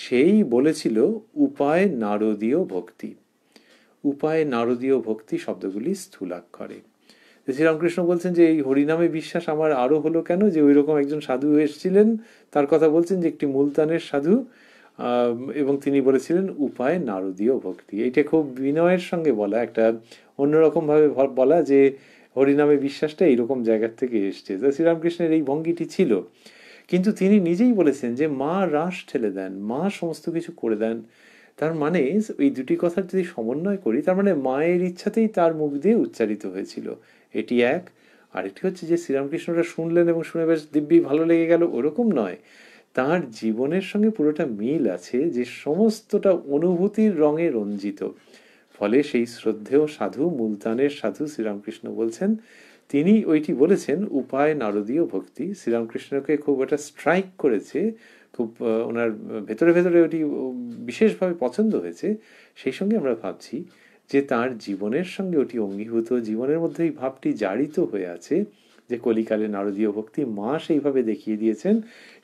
সেই বলেছিল উপায় নারদীয় ভক্তি উপায় নারদীয় ভক্তি শব্দগুলি স্থূলাক্ষরে শ্রীরামকৃষ্ণ বলছেন যে এই হরিনামে বিশ্বাস আমার আরও হলো কেন যে ওই রকম একজন সাধু এসেছিলেন তার কথা বলছেন যে একটি মুলতানের সাধু এবং তিনি বলেছিলেন উপায় নারদীয় ভক্তি এটা খুব বিনয়ের সঙ্গে বলা একটা অন্যরকমভাবে বলা যে হরিনামে বিশ্বাসটা এইরকম জায়গার থেকে এসছে তো শ্রীরামকৃষ্ণের এই ভঙ্গিটি ছিল কিন্তু তিনি নিজেই বলেছেন যে মা রাস ঠেলে দেন মা সমস্ত কিছু করে দেন তার মানে এই দুটি কথার যদি সমন্বয় করি তার মানে মায়ের ইচ্ছাতেই তার মুখ দিয়ে উচ্চারিত হয়েছিল এটি এক আরেকটি হচ্ছে যে শ্রীরামকৃষ্ণরা শুনলেন এবং শুনে বেশ দিব্যি ভালো লেগে গেল ওরকম নয় তার জীবনের সঙ্গে পুরোটা মিল আছে যে সমস্তটা অনুভূতির রঙে রঞ্জিত ফলে সেই শ্রদ্ধেয় সাধু মুলতানের সাধু শ্রীরামকৃষ্ণ বলছেন তিনি ওইটি বলেছেন উপায় নারদীয় ভক্তি শ্রীরামকৃষ্ণকে খুব একটা স্ট্রাইক করেছে খুব ওনার ভেতরে ভেতরে ওটি বিশেষভাবে পছন্দ হয়েছে সেই সঙ্গে আমরা ভাবছি যে তার জীবনের সঙ্গে ওটি অঙ্গীভূত জীবনের মধ্যে এই ভাবটি জারিত হয়ে আছে যে কলিকালে নারদীয় ভক্তি মা সেইভাবে দেখিয়ে দিয়েছেন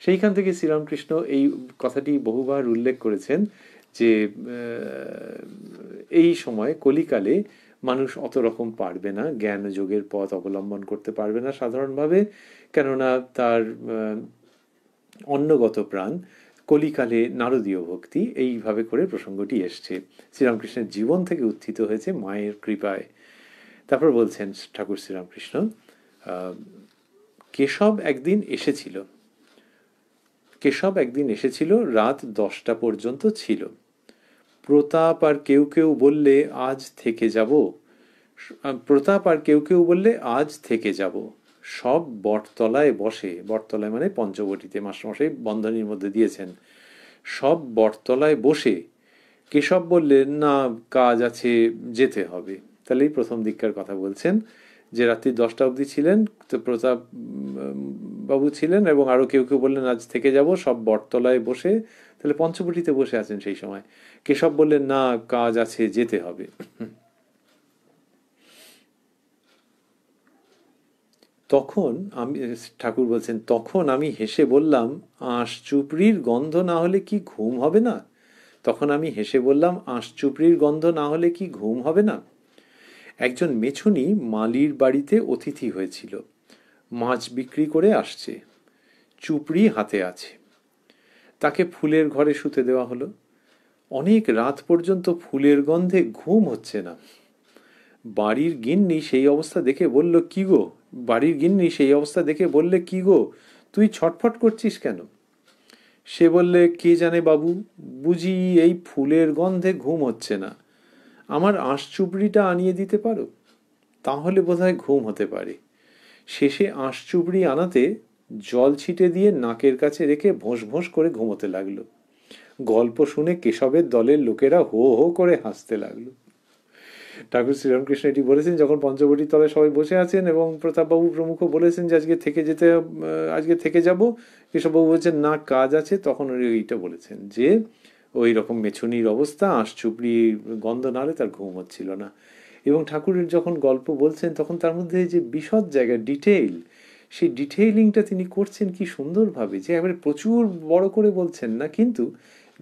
সেইখান থেকে শ্রীরামকৃষ্ণ এই কথাটি বহুবার উল্লেখ করেছেন যে এই সময় কলিকালে মানুষ অত রকম পারবে না জ্ঞান যোগের পথ অবলম্বন করতে পারবে না সাধারণভাবে কেননা তার অন্নগত প্রাণ কলিকালে নারদীয় ভক্তি এইভাবে করে প্রসঙ্গটি এসছে শ্রীরামকৃষ্ণের জীবন থেকে উত্থিত হয়েছে মায়ের কৃপায় তারপর বলছেন ঠাকুর শ্রীরামকৃষ্ণ কেশব একদিন এসেছিল কেশব একদিন এসেছিল রাত দশটা পর্যন্ত ছিল প্রতাপ আর কেউ কেউ বললে আজ থেকে যাব প্রতাপ আর কেউ কেউ বললে আজ থেকে যাব সব বটতলায় বসে বটতলায় মানে পঞ্চবটিতে মাস্টারমশাই বন্ধনীর মধ্যে দিয়েছেন সব বটতলায় বসে কেশব বললেন না কাজ আছে যেতে হবে তাহলেই প্রথম দিককার কথা বলছেন যে রাত্রি দশটা অবধি ছিলেন তো প্রতাপ বাবু ছিলেন এবং আরও কেউ কেউ বললেন আজ থেকে যাব সব বটতলায় বসে তাহলে পঞ্চবটিতে বসে আছেন সেই সময় কেশব বললেন না কাজ আছে যেতে হবে তখন আমি ঠাকুর বলছেন তখন আমি হেসে বললাম আঁশ চুপড়ির গন্ধ না হলে কি ঘুম হবে না তখন আমি হেসে বললাম আঁশ চুপড়ির গন্ধ না হলে কি ঘুম হবে না একজন মেছুনি মালির বাড়িতে অতিথি হয়েছিল মাছ বিক্রি করে আসছে চুপড়ি হাতে আছে তাকে ফুলের ঘরে শুতে দেওয়া হলো অনেক রাত পর্যন্ত ফুলের গন্ধে ঘুম হচ্ছে না বাড়ির গিন্নি সেই অবস্থা দেখে বলল কি গো বাড়ির গিন্নি সেই অবস্থা দেখে বললে কি গো তুই ছটফট করছিস কেন সে বললে কে জানে বাবু বুঝি এই ফুলের গন্ধে ঘুম হচ্ছে না আমার আঁশচুপড়িটা আনিয়ে দিতে পারো তাহলে বোধহয় ঘুম হতে পারে শেষে আঁশচুপড়ি আনাতে জল ছিটে দিয়ে নাকের কাছে রেখে ভোঁস ভোঁস করে ঘুমোতে লাগলো গল্প শুনে কেশবের দলের লোকেরা হো হো করে হাসতে লাগলো ঠাকুর শ্রীরামকৃষ্ণ এটি বলেছেন যখন পঞ্চবটির তলে সবাই বসে আছেন এবং প্রতাপবাবু প্রমুখ বলেছেন যে আজকে থেকে যেতে আজকে থেকে যাব কেশববাবু বলছেন না কাজ আছে তখন উনি এইটা বলেছেন যে ওই রকম মেছুনির অবস্থা আঁশ চুপড়ি গন্ধ নাড়ে তার ঘুম হচ্ছিল না এবং ঠাকুরের যখন গল্প বলছেন তখন তার মধ্যে যে বিশদ জায়গা ডিটেইল সেই ডিটেইলিংটা তিনি করছেন কি সুন্দরভাবে যে এবারে প্রচুর বড় করে বলছেন না কিন্তু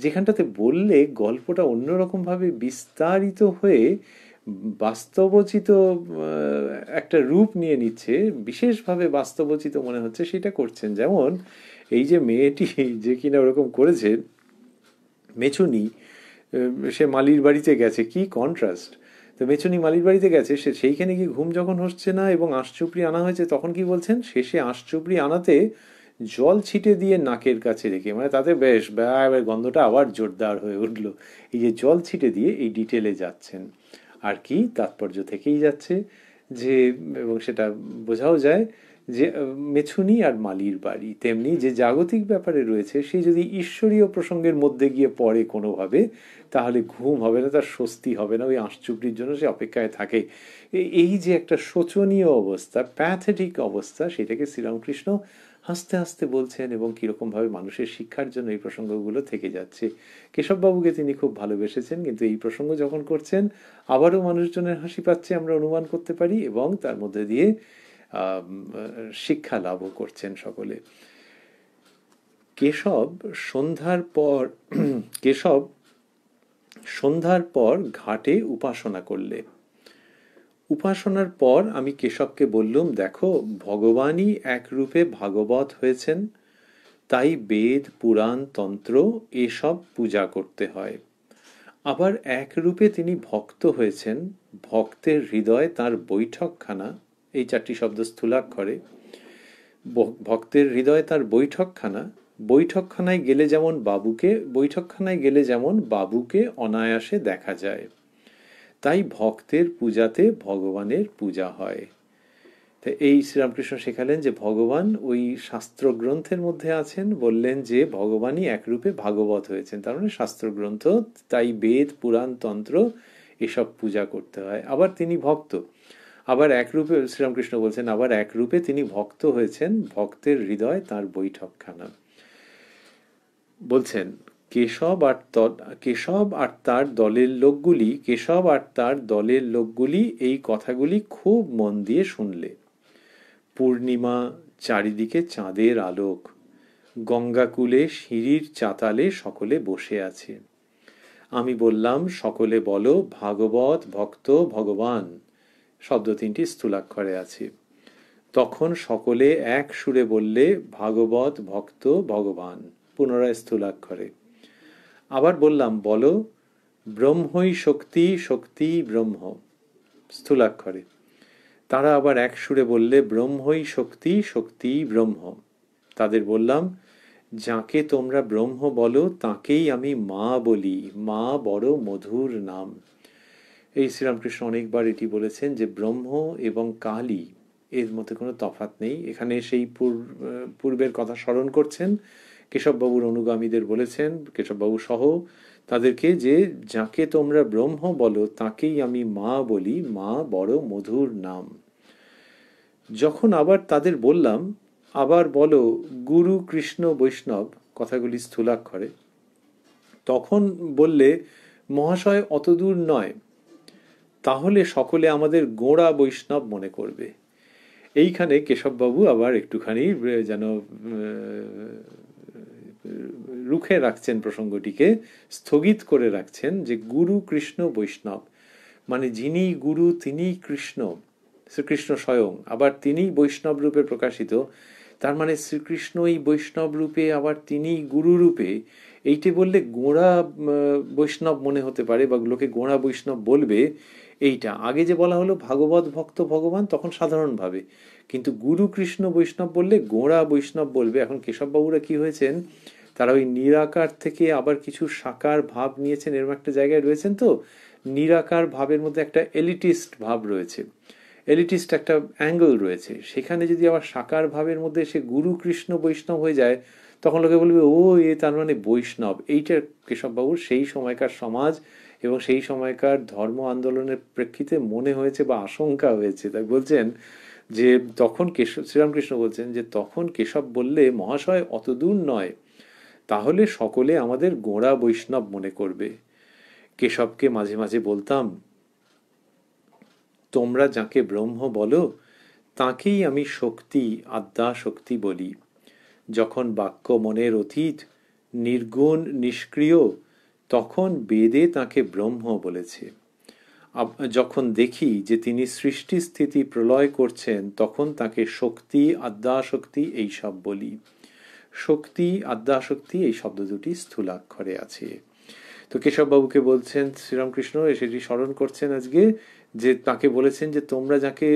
যেখানটাতে বললে গল্পটা অন্যরকমভাবে বিস্তারিত হয়ে বাস্তবচিত একটা রূপ নিয়ে নিচ্ছে বিশেষভাবে বাস্তবচিত মনে হচ্ছে সেটা করছেন যেমন এই যে মেয়েটি যে কিনা ওরকম করেছে মেছুনি সে মালির বাড়িতে গেছে কি কন্ট্রাস্ট তো মেছুনি মালির বাড়িতে গেছে সে সেইখানে কি ঘুম যখন হচ্ছে না এবং আঁশচুপড়ি আনা হয়েছে তখন কি বলছেন শেষে আঁশচুপড়ি আনাতে জল ছিটে দিয়ে নাকের কাছে রেখে মানে তাতে বেশ গন্ধটা আবার জোরদার হয়ে উঠল এই যে জল ছিটে দিয়ে এই ডিটেলে যাচ্ছেন আর কি তাৎপর্য থেকেই যাচ্ছে যে এবং সেটা বোঝাও যায় যে মেছুনি আর মালির বাড়ি তেমনি যে জাগতিক ব্যাপারে রয়েছে সে যদি ঈশ্বরীয় প্রসঙ্গের মধ্যে গিয়ে পড়ে কোনোভাবে তাহলে ঘুম হবে না তার স্বস্তি হবে না ওই আঁশচুপড়ির জন্য সে অপেক্ষায় থাকে এই যে একটা শোচনীয় অবস্থা প্যাথেটিক অবস্থা সেটাকে শ্রীরামকৃষ্ণ হাসতে হাসতে বলছেন এবং কীরকমভাবে মানুষের শিক্ষার জন্য এই প্রসঙ্গগুলো থেকে যাচ্ছে কেশববাবুকে তিনি খুব ভালোবেসেছেন কিন্তু এই প্রসঙ্গ যখন করছেন আবারও মানুষজনের হাসি পাচ্ছে আমরা অনুমান করতে পারি এবং তার মধ্যে দিয়ে শিক্ষা লাভও করছেন সকলে কেশব সন্ধ্যার পর কেশব সন্ধ্যার পর ঘাটে উপাসনা করলে উপাসনার পর আমি কেশবকে বললুম দেখো ভগবানই একরূপে ভাগবত হয়েছেন তাই বেদ পুরাণ তন্ত্র এসব পূজা করতে হয় আবার একরূপে তিনি ভক্ত হয়েছেন ভক্তের হৃদয় তার বৈঠকখানা এই চারটি শব্দ স্থূলাক্ষরে ভক্তের হৃদয় তার বৈঠকখানা বৈঠকখানায় গেলে যেমন বাবুকে বৈঠকখানায় গেলে যেমন বাবুকে অনায়াসে দেখা যায় তাই ভক্তের পূজাতে ভগবানের পূজা হয় তো এই শ্রীরামকৃষ্ণ শেখালেন যে ভগবান ওই শাস্ত্রগ্রন্থের মধ্যে আছেন বললেন যে ভগবানই একরূপে ভাগবত হয়েছেন তার মানে শাস্ত্রগ্রন্থ তাই বেদ পুরাণ তন্ত্র এসব পূজা করতে হয় আবার তিনি ভক্ত আবার একরূপে শ্রীরামকৃষ্ণ বলছেন আবার একরূপে তিনি ভক্ত হয়েছেন ভক্তের হৃদয় তার বৈঠকখানা বলছেন কেশব আর কেশব আর তার দলের লোকগুলি কেশব আর তার দলের লোকগুলি এই কথাগুলি খুব মন দিয়ে শুনলে পূর্ণিমা চারিদিকে চাঁদের আলোক গঙ্গাকুলে সিঁড়ির চাতালে সকলে বসে আছে আমি বললাম সকলে বলো ভাগবত ভক্ত ভগবান শব্দ তিনটি স্থূলাক্ষরে আছে তখন সকলে এক সুরে বললে ভাগবত ভক্ত ভগবান পুনরায় স্থূলাক্ষরে আবার বললাম বলো ব্রহ্মই শক্তি শক্তি ব্রহ্ম স্থূলাক্ষরে তারা আবার এক সুরে বললে ব্রহ্মই শক্তি শক্তি ব্রহ্ম তাদের বললাম যাকে তোমরা ব্রহ্ম বলো তাকেই আমি মা বলি মা বড় মধুর নাম এই শ্রীরামকৃষ্ণ অনেকবার এটি বলেছেন যে ব্রহ্ম এবং কালী এর মধ্যে কোনো তফাত নেই এখানে সেই পূর্বের কথা স্মরণ করছেন কেশববাবুর অনুগামীদের বলেছেন কেশববাবু সহ তাদেরকে যে যাকে তোমরা ব্রহ্ম বলো তাকেই আমি মা বলি মা বড় মধুর নাম যখন আবার তাদের বললাম আবার বলো গুরু কৃষ্ণ বৈষ্ণব কথাগুলি স্থূলাক্ষরে তখন বললে মহাশয় অতদূর নয় তাহলে সকলে আমাদের গোড়া বৈষ্ণব মনে করবে এইখানে কেশববাবু আবার একটুখানি যেন রুখে রাখছেন প্রসঙ্গটিকে স্থগিত করে রাখছেন যে গুরু কৃষ্ণ বৈষ্ণব মানে যিনি গুরু তিনি কৃষ্ণ শ্রীকৃষ্ণ স্বয়ং আবার তিনি বৈষ্ণব রূপে প্রকাশিত তার মানে শ্রীকৃষ্ণ এই বৈষ্ণব রূপে আবার তিনি গুরুরূপে এইটি বললে গোঁড়া বৈষ্ণব মনে হতে পারে বা লোকে গোঁড়া বৈষ্ণব বলবে এইটা আগে যে বলা হলো ভাগবত ভক্ত ভগবান তখন সাধারণভাবে কিন্তু গুরু কৃষ্ণ বৈষ্ণব বললে গোঁড়া বৈষ্ণব বলবে এখন কেশববাবুরা কি হয়েছেন তারা ওই নিরাকার থেকে আবার কিছু সাকার ভাব নিয়েছেন এরকম একটা জায়গায় রয়েছেন তো নিরাকার ভাবের মধ্যে একটা এলিটিস্ট ভাব রয়েছে এলিটিস্ট একটা অ্যাঙ্গেল রয়েছে সেখানে যদি আবার সাকার ভাবের মধ্যে সে গুরু কৃষ্ণ বৈষ্ণব হয়ে যায় তখন লোকে বলবে ও এ তার মানে বৈষ্ণব এইটার কেশববাবুর সেই সময়কার সমাজ এবং সেই সময়কার ধর্ম আন্দোলনের প্রেক্ষিতে মনে হয়েছে বা আশঙ্কা হয়েছে তাই বলছেন যে তখন কেশব শ্রীরামকৃষ্ণ বলছেন যে তখন কেশব বললে মহাশয় অত দূর নয় তাহলে সকলে আমাদের গোড়া বৈষ্ণব মনে করবে কেশবকে মাঝে মাঝে বলতাম তোমরা যাকে ব্রহ্ম বলো তাকেই আমি শক্তি আদ্যা শক্তি বলি যখন বাক্য মনের অতীত নির্গুণ নিষ্ক্রিয় তখন বেদে তাকে ব্রহ্ম বলেছে যখন দেখি যে তিনি সৃষ্টি স্থিতি প্রলয় করছেন তখন তাকে শক্তি আদ্যাশক্তি এইসব বলি শক্তি আদ্যাশক্তি এই শব্দ দুটি স্থূলাক্ষরে আছে তো কেশববাবুকে বলছেন শ্রীরামকৃষ্ণ সেটি স্মরণ করছেন আজকে যে তাকে বলেছেন যে তোমরা যাকে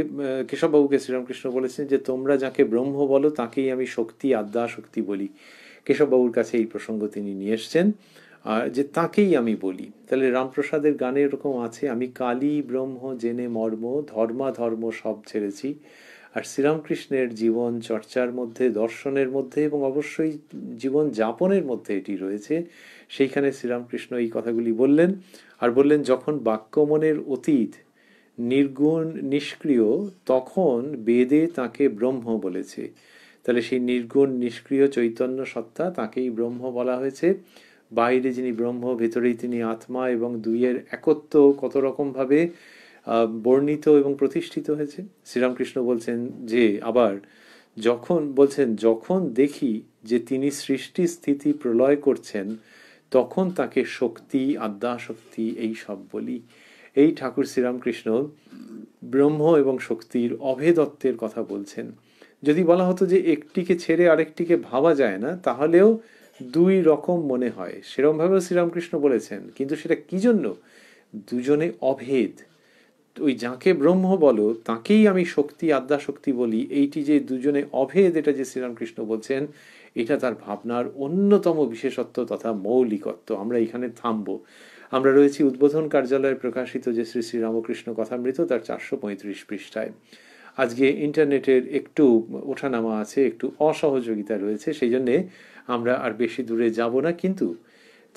কেশববাবুকে শ্রীরামকৃষ্ণ বলেছেন যে তোমরা যাকে ব্রহ্ম বলো তাকেই আমি শক্তি আদ্যা শক্তি বলি কেশববাবুর কাছে এই প্রসঙ্গ তিনি নিয়ে এসছেন আর যে তাকেই আমি বলি তাহলে রামপ্রসাদের গানে এরকম আছে আমি কালী ব্রহ্ম জেনে মর্ম ধর্মা ধর্ম সব ছেড়েছি আর শ্রীরামকৃষ্ণের জীবন চর্চার মধ্যে দর্শনের মধ্যে এবং অবশ্যই জীবন যাপনের মধ্যে এটি রয়েছে সেইখানে শ্রীরামকৃষ্ণ এই কথাগুলি বললেন আর বললেন যখন বাক্যমনের অতীত নির্গুণ নিষ্ক্রিয় তখন বেদে তাকে ব্রহ্ম বলেছে তাহলে সেই নির্গুণ নিষ্ক্রিয় চৈতন্য সত্তা তাকেই ব্রহ্ম বলা হয়েছে বাইরে যিনি ব্রহ্ম ভেতরেই তিনি আত্মা এবং দুইয়ের একত্ব কত রকমভাবে বর্ণিত এবং প্রতিষ্ঠিত হয়েছে শ্রীরামকৃষ্ণ বলছেন যে আবার যখন বলছেন যখন দেখি যে তিনি সৃষ্টি স্থিতি প্রলয় করছেন তখন তাকে শক্তি আদ্যাশক্তি এই সব বলি এই ঠাকুর শ্রীরামকৃষ্ণ ব্রহ্ম এবং শক্তির অভেদত্বের কথা বলছেন যদি বলা হতো যে একটিকে ছেড়ে আরেকটিকে ভাবা যায় না তাহলেও দুই রকম মনে হয় সেরমভাবেও শ্রীরামকৃষ্ণ বলেছেন কিন্তু সেটা কি জন্য দুজনে অভেদ ওই যাকে ব্রহ্ম বলো তাকেই আমি শক্তি আদ্যাশক্তি বলি এইটি যে দুজনে অভেদ এটা যে শ্রীরামকৃষ্ণ বলছেন এটা তার ভাবনার অন্যতম বিশেষত্ব তথা মৌলিকত্ব আমরা এখানে থামব আমরা রয়েছি উদ্বোধন কার্যালয়ে প্রকাশিত যে শ্রী শ্রীরামকৃষ্ণ কথা কথামৃত তার চারশো পঁয়ত্রিশ পৃষ্ঠায় আজকে ইন্টারনেটের একটু ওঠানামা আছে একটু অসহযোগিতা রয়েছে সেই জন্যে আমরা আর বেশি দূরে যাব না কিন্তু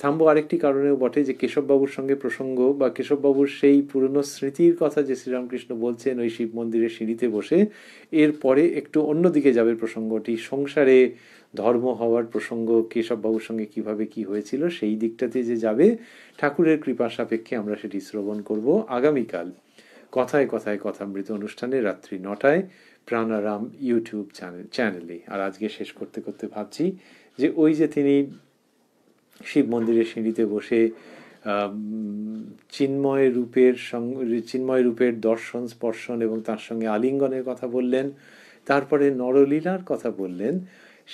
থামবো আরেকটি কারণেও বটে যে কেশববাবুর সঙ্গে প্রসঙ্গ বা কেশববাবুর সেই পুরনো স্মৃতির কথা যে শ্রীরামকৃষ্ণ বলছেন ওই শিব মন্দিরের সিঁড়িতে বসে এরপরে একটু অন্যদিকে যাবে প্রসঙ্গটি সংসারে ধর্ম হওয়ার প্রসঙ্গ কেশববাবুর সঙ্গে কিভাবে কি হয়েছিল সেই দিকটাতে যে যাবে ঠাকুরের কৃপা সাপেক্ষে আমরা সেটি শ্রবণ করব আগামীকাল কথায় কথায় কথামৃত অনুষ্ঠানে রাত্রি নটায় প্রাণারাম ইউটিউব চ্যানেল চ্যানেলে আর আজকে শেষ করতে করতে ভাবছি যে ওই যে তিনি শিব মন্দিরের সিঁড়িতে বসে চিন্ময় রূপের চিন্ময় রূপের দর্শন স্পর্শন এবং তার সঙ্গে আলিঙ্গনের কথা বললেন তারপরে নরলীলার কথা বললেন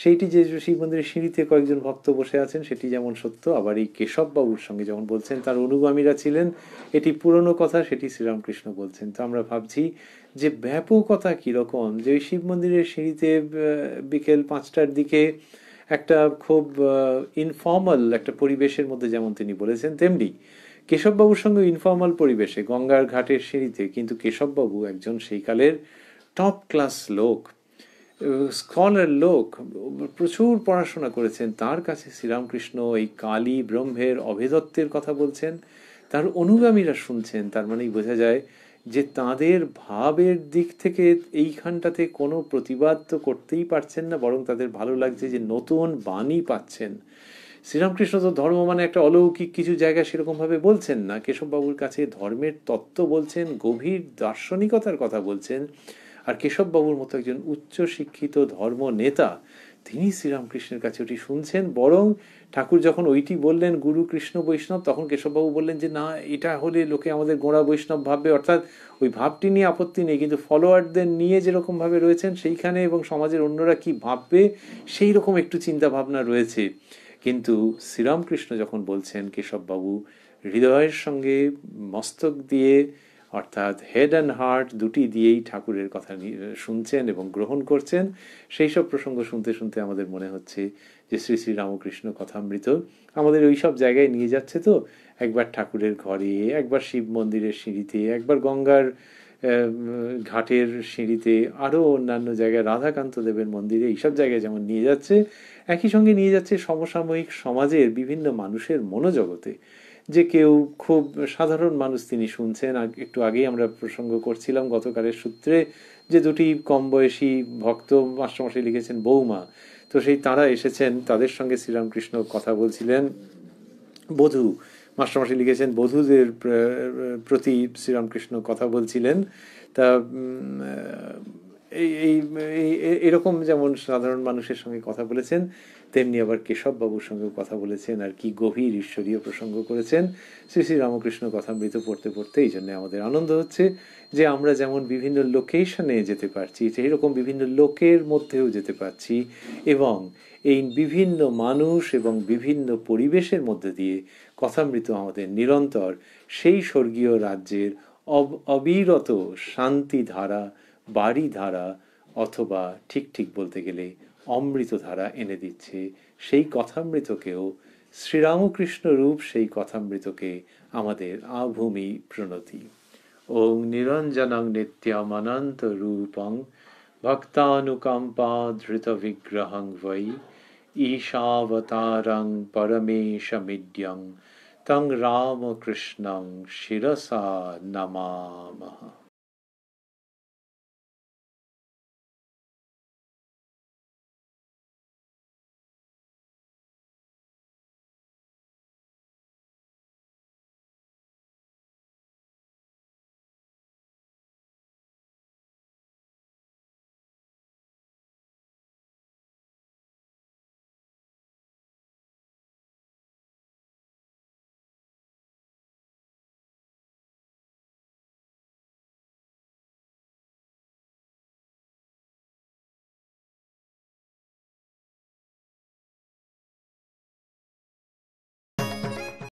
সেইটি যে শিব মন্দিরের সিঁড়িতে কয়েকজন ভক্ত বসে আছেন সেটি যেমন সত্য আবার এই কেশববাবুর সঙ্গে যেমন বলছেন তার অনুগামীরা ছিলেন এটি পুরনো কথা সেটি শ্রীরামকৃষ্ণ বলছেন তো আমরা ভাবছি যে ব্যাপকতা কীরকম যে ওই শিব মন্দিরের সিঁড়িতে বিকেল পাঁচটার দিকে একটা খুব ইনফর্মাল একটা পরিবেশের মধ্যে যেমন তিনি বলেছেন তেমনি কেশববাবুর সঙ্গে ইনফর্মাল পরিবেশে গঙ্গার ঘাটের সিঁড়িতে কিন্তু কেশববাবু একজন সেইকালের টপ ক্লাস লোক স্কলার লোক প্রচুর পড়াশোনা করেছেন তার কাছে শ্রীরামকৃষ্ণ এই কালী ব্রহ্মের অভেদত্বের কথা বলছেন তার অনুগামীরা শুনছেন তার মানেই বোঝা যায় যে তাদের ভাবের দিক থেকে এইখানটাতে কোনো প্রতিবাদ তো করতেই পারছেন না বরং তাদের ভালো লাগছে যে নতুন বাণী পাচ্ছেন শ্রীরামকৃষ্ণ তো ধর্ম মানে একটা অলৌকিক কিছু জায়গা সেরকমভাবে বলছেন না কেশববাবুর কাছে ধর্মের তত্ত্ব বলছেন গভীর দার্শনিকতার কথা বলছেন আর কেশববাবুর মতো একজন উচ্চ শিক্ষিত ধর্ম নেতা তিনি শ্রীরামকৃষ্ণের কাছে ওটি শুনছেন বরং ঠাকুর যখন ওইটি বললেন গুরু কৃষ্ণ বৈষ্ণব তখন কেশববাবু বললেন যে না এটা হলে লোকে আমাদের গোড়া বৈষ্ণব ভাববে অর্থাৎ ওই ভাবটি নিয়ে আপত্তি নেই কিন্তু ফলোয়ারদের নিয়ে যেরকমভাবে রয়েছেন সেইখানে এবং সমাজের অন্যরা কি ভাববে সেই রকম একটু চিন্তা ভাবনা রয়েছে কিন্তু শ্রীরামকৃষ্ণ যখন বলছেন কেশববাবু হৃদয়ের সঙ্গে মস্তক দিয়ে অর্থাৎ হেড অ্যান্ড হার্ট দুটি দিয়েই ঠাকুরের কথা শুনছেন এবং গ্রহণ করছেন সেই সব প্রসঙ্গ শুনতে শুনতে আমাদের মনে হচ্ছে যে শ্রী শ্রী রামকৃষ্ণ কথামৃত আমাদের ওই সব জায়গায় নিয়ে যাচ্ছে তো একবার ঠাকুরের ঘরে একবার শিব মন্দিরের সিঁড়িতে একবার গঙ্গার ঘাটের সিঁড়িতে আরও অন্যান্য জায়গায় রাধাকান্ত দেবের মন্দিরে এইসব জায়গায় যেমন নিয়ে যাচ্ছে একই সঙ্গে নিয়ে যাচ্ছে সমসাময়িক সমাজের বিভিন্ন মানুষের মনোজগতে যে কেউ খুব সাধারণ মানুষ তিনি শুনছেন একটু আগেই আমরা প্রসঙ্গ করছিলাম গতকালের সূত্রে যে দুটি কম বয়সী ভক্ত মাস্টারমশাই লিখেছেন বৌমা তো সেই তারা এসেছেন তাদের সঙ্গে শ্রীরামকৃষ্ণ কথা বলছিলেন বধূ মাস্টারমশাই লিখেছেন বধূদের প্রতি শ্রীরামকৃষ্ণ কথা বলছিলেন তা এই এরকম যেমন সাধারণ মানুষের সঙ্গে কথা বলেছেন তেমনি আবার কেশববাবুর সঙ্গেও কথা বলেছেন আর কি গভীর ঈশ্বরীয় প্রসঙ্গ করেছেন শ্রী শ্রী রামকৃষ্ণ কথামৃত পড়তে পড়তে এই জন্য আমাদের আনন্দ হচ্ছে যে আমরা যেমন বিভিন্ন লোকেশনে যেতে পারছি সেইরকম বিভিন্ন লোকের মধ্যেও যেতে পারছি এবং এই বিভিন্ন মানুষ এবং বিভিন্ন পরিবেশের মধ্যে দিয়ে কথামৃত আমাদের নিরন্তর সেই স্বর্গীয় রাজ্যের অব অবিরত শান্তি ধারা বাড়ি ধারা অথবা ঠিক ঠিক বলতে গেলে অমৃতধারা এনে দিচ্ছে সেই কথামৃতকেও শ্রীরামকৃষ্ণ রূপ সেই কথামৃতকে আমাদের আভূমি প্রণতি ওং নিরঞ্জনং নিত্যমানন্ত রূপং ভক্তানুকম্পা ধৃত বিগ্রহং বৈ ঈশাবতারং পরমেশ মিড্যং তং রামকৃষ্ণং শিরসা নমামহ